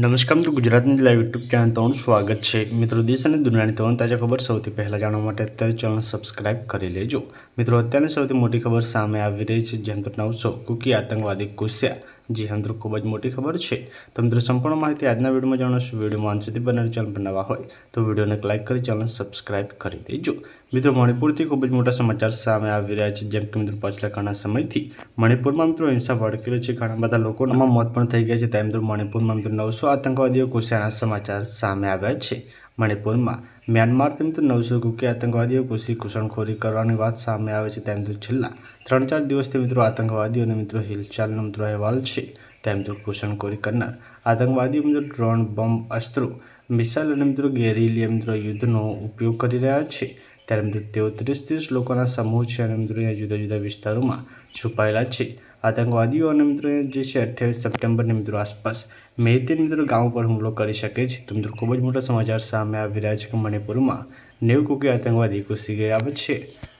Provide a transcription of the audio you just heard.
નમસ્કાર મિત્રો ગુજરાતની લાઈવ યુટ્યુબ ચેનલ તમારું સ્વાગત છે મિત્રો દેશ અને દુનિયાની તમામ તાજા ખબર સૌથી પહેલાં જાણવા માટે અત્યારે ચેનલ સબસ્ક્રાઇબ કરી લેજો મિત્રો અત્યારની સૌથી મોટી ખબર સામે આવી રહી છે જેમ તો નવસો કુકી આતંકવાદી ઘૂસ્યા જી હા ખૂબ જ મોટી ખબર છે તો મિત્રો સંપૂર્ણ માહિતી આજના વિડીયોમાં જણાવશો વિડીયોમાં અંત સુધી બનાવી ચેનલ પર નવા હોય તો વિડીયોને લાઇક કરી ચેનલ સબસ્ક્રાઇબ કરી દેજો મિત્રો મણિપુરથી ખૂબ જ મોટા સમાચાર સામે આવી રહ્યા છે જેમ કે મિત્રો પાછલા ઘણા સમયથી મણિપુરમાં મિત્રો હિંસા ભડકેલી છે ઘણા બધા લોકોનામાં મોત પણ થઈ ગયા છે ત્યાં મિત્રો મણિપુરમાં મિત્રો નવસો આતંકવાદીઓ ઘૂસ્યાના સમાચાર સામે આવ્યા છે મણિપુરમાં મ્યાનમાર તેમજ નવસો કુકી આતંકવાદીઓ ઘૂસી ઘૂસણખોરી કરવાની વાત સામે આવે છે તેમજ છેલ્લા ત્રણ ચાર દિવસથી મિત્રો આતંકવાદીઓને મિત્રો હિલચાલનો મિત્રો અહેવાલ છે તેમ તો ઘૂસણખોરી કરનાર આતંકવાદીઓ મિત્રો ડ્રોન બોમ્બ અસ્ત્રો મિસાઇલ અને મિત્રો ગેરીલીય મિત્રો યુદ્ધનો ઉપયોગ કરી રહ્યા છે ત્યારે મિત્રો તેઓ ત્રીસ ત્રીસ લોકોના સમૂહ છે અને મિત્રો અહીંયા જુદા જુદા વિસ્તારોમાં છુપાયેલા છે આતંકવાદીઓને મિત્રો જે છે અઠ્યાવીસ સપ્ટેમ્બરની મિત્રો આસપાસ મેતે મિત્રો ગામ પર હુમલો કરી શકે છે તો મિત્રો ખૂબ જ મોટા સમાચાર સામે આવી રહ્યા છે કે મણિપુરમાં નેવ કુકી આતંકવાદી ઘૂસી ગયા છે